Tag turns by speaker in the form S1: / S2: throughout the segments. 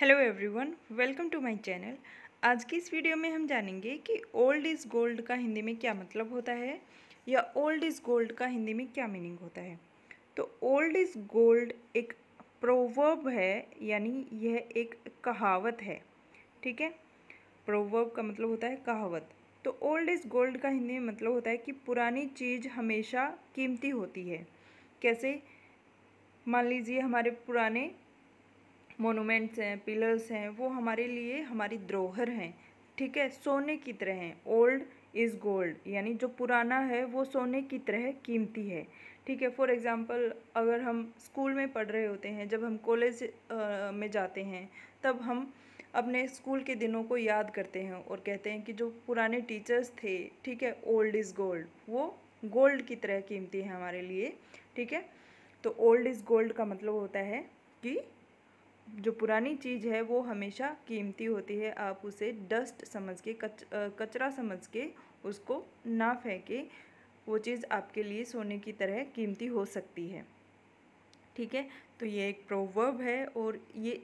S1: hello everyone welcome to my channel आज की इस वीडियो में हम जानेंगे कि ओल्ड इज़ गोल्ड का हिंदी में क्या मतलब होता है या ओल्ड इज़ गोल्ड का हिंदी में क्या मीनिंग होता है तो ओल्ड इज़ गोल्ड एक प्रोवर्ब है यानी यह एक कहावत है ठीक है प्रोवर्ब का मतलब होता है कहावत तो ओल्ड इज़ गोल्ड का हिंदी में मतलब होता है कि पुरानी चीज़ हमेशा कीमती होती है कैसे मान लीजिए हमारे पुराने मोनूमेंट्स हैं पिलर्स हैं वो हमारे लिए हमारी धरोहर हैं ठीक है सोने की तरह हैं ओल्ड इज़ गोल्ड यानी जो पुराना है वो सोने की तरह कीमती है ठीक है फॉर एग्ज़ाम्पल अगर हम स्कूल में पढ़ रहे होते हैं जब हम कॉलेज में जाते हैं तब हम अपने स्कूल के दिनों को याद करते हैं और कहते हैं कि जो पुराने टीचर्स थे ठीक है ओल्ड इज़ गोल्ड वो गोल्ड की तरह कीमती है हमारे लिए ठीक है तो ओल्ड इज़ गोल्ड का मतलब होता है कि जो पुरानी चीज़ है वो हमेशा कीमती होती है आप उसे डस्ट समझ के कच कचरा समझ के उसको ना फेंके वो चीज़ आपके लिए सोने की तरह कीमती हो सकती है ठीक है तो ये एक प्रोवर्ब है और ये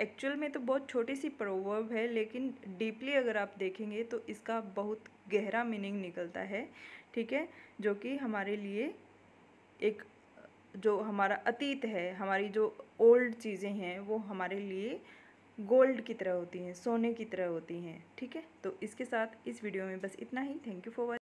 S1: एक्चुअल में तो बहुत छोटी सी प्रोवर्ब है लेकिन डीपली अगर आप देखेंगे तो इसका बहुत गहरा मीनिंग निकलता है ठीक है जो कि हमारे लिए एक जो हमारा अतीत है हमारी जो ओल्ड चीज़ें हैं वो हमारे लिए गोल्ड की तरह होती हैं सोने की तरह होती हैं ठीक है तो इसके साथ इस वीडियो में बस इतना ही थैंक यू फॉर वॉच